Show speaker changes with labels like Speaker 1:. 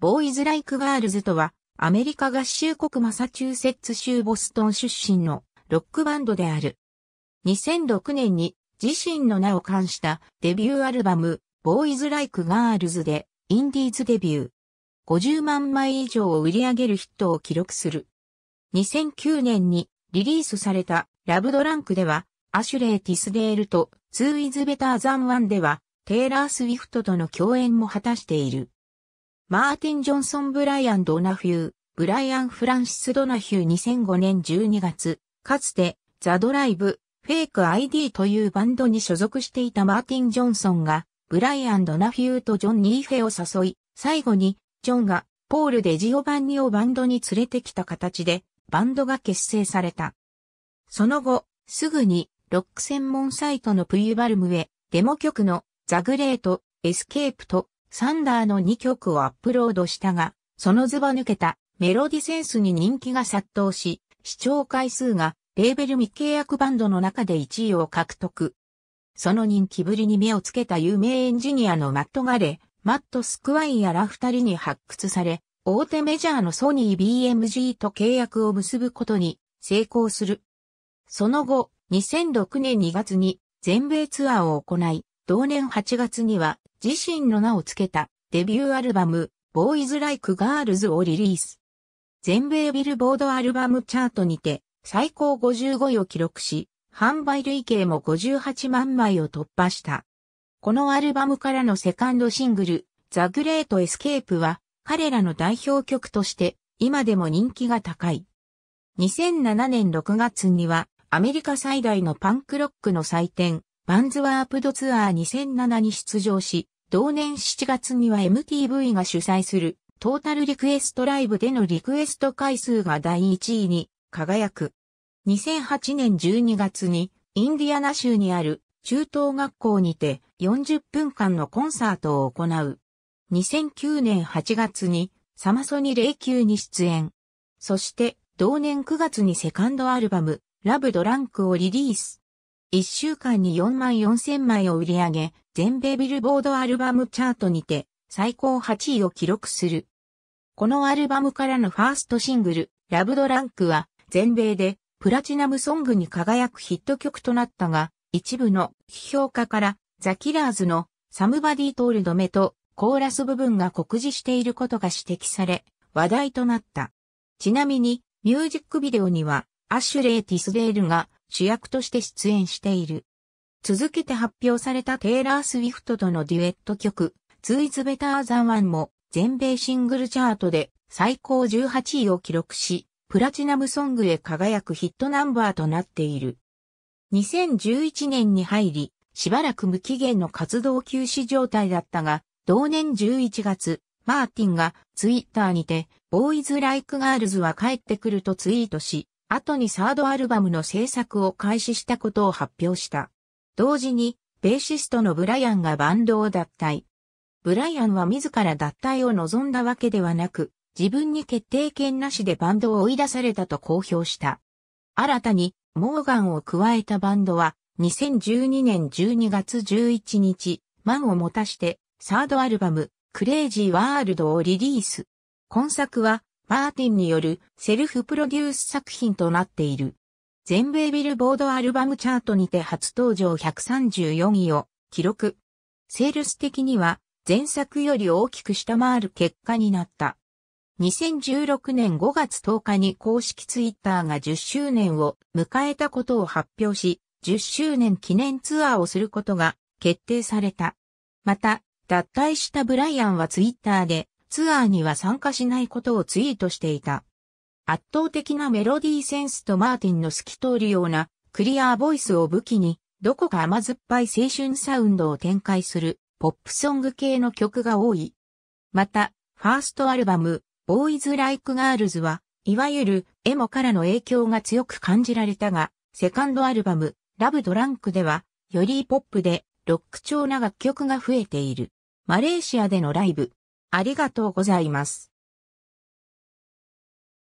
Speaker 1: ボーイズ・ライク・ガールズとは、アメリカ合衆国マサチューセッツ州ボストン出身のロックバンドである。2006年に自身の名を冠したデビューアルバム、ボーイズ・ライク・ガールズでインディーズデビュー。50万枚以上を売り上げるヒットを記録する。2009年にリリースされたラブドランクでは、アシュレー・ティスデールとツーイズ・ベター・ザン・ワンでは、テイラー・スウィフトとの共演も果たしている。マーティン・ジョンソン・ブライアン・ドナフュー、ブライアン・フランシス・ドナヒュー2005年12月、かつて、ザ・ドライブ、フェイク ID というバンドに所属していたマーティン・ジョンソンが、ブライアン・ドナフューとジョン・ニーフェを誘い、最後に、ジョンが、ポールデジオバンニをバンドに連れてきた形で、バンドが結成された。その後、すぐに、ロック専門サイトのプユバルムへ、デモ曲のザ・グレート、エスケープと、サンダーの2曲をアップロードしたが、そのズバ抜けたメロディセンスに人気が殺到し、視聴回数がレーベル未契約バンドの中で1位を獲得。その人気ぶりに目をつけた有名エンジニアのマット・ガレ、マット・スクワイやら二人に発掘され、大手メジャーのソニー BMG と契約を結ぶことに成功する。その後、2006年2月に全米ツアーを行い、同年8月には自身の名を付けたデビューアルバム、ボーイズ・ライク・ガールズをリリース。全米ビルボードアルバムチャートにて最高55位を記録し、販売累計も58万枚を突破した。このアルバムからのセカンドシングル、ザ・グレート・エスケープは彼らの代表曲として今でも人気が高い。2007年6月にはアメリカ最大のパンクロックの祭典、バンズワープドツアー2007に出場し、同年7月には MTV が主催するトータルリクエストライブでのリクエスト回数が第1位に輝く。2008年12月にインディアナ州にある中等学校にて40分間のコンサートを行う。2009年8月にサマソニ0級に出演。そして同年9月にセカンドアルバムラブドランクをリリース。1週間に4万4千枚を売り上げ、全米ビルボードアルバムチャートにて最高8位を記録する。このアルバムからのファーストシングル、ラブドランクは全米でプラチナムソングに輝くヒット曲となったが、一部の批評家からザ・キラーズのサムバディ・トールドメとコーラス部分が酷似していることが指摘され、話題となった。ちなみに、ミュージックビデオには、アシュレイ・ティスデールが主役として出演している。続けて発表されたテイラー・スウィフトとのデュエット曲、ツイズベターザンワンも全米シングルチャートで最高18位を記録し、プラチナムソングへ輝くヒットナンバーとなっている。2011年に入り、しばらく無期限の活動休止状態だったが、同年11月、マーティンがツイッターにて、ボーイズ・ライク・ガールズは帰ってくるとツイートし、後にサードアルバムの制作を開始したことを発表した。同時に、ベーシストのブライアンがバンドを脱退。ブライアンは自ら脱退を望んだわけではなく、自分に決定権なしでバンドを追い出されたと公表した。新たに、モーガンを加えたバンドは、2012年12月11日、満を持たして、サードアルバム、クレイジーワールドをリリース。今作は、マーティンによるセルフプロデュース作品となっている。全米ビルボードアルバムチャートにて初登場134位を記録。セールス的には前作より大きく下回る結果になった。2016年5月10日に公式ツイッターが10周年を迎えたことを発表し、10周年記念ツアーをすることが決定された。また、脱退したブライアンはツイッターでツアーには参加しないことをツイートしていた。圧倒的なメロディーセンスとマーティンの透き通るようなクリアーボイスを武器に、どこか甘酸っぱい青春サウンドを展開するポップソング系の曲が多い。また、ファーストアルバム、ボーイズ・ライク・ガールズは、いわゆるエモからの影響が強く感じられたが、セカンドアルバム、ラブ・ドランクでは、よりポップでロック調な楽曲が増えている。マレーシアでのライブ、ありがとうございます。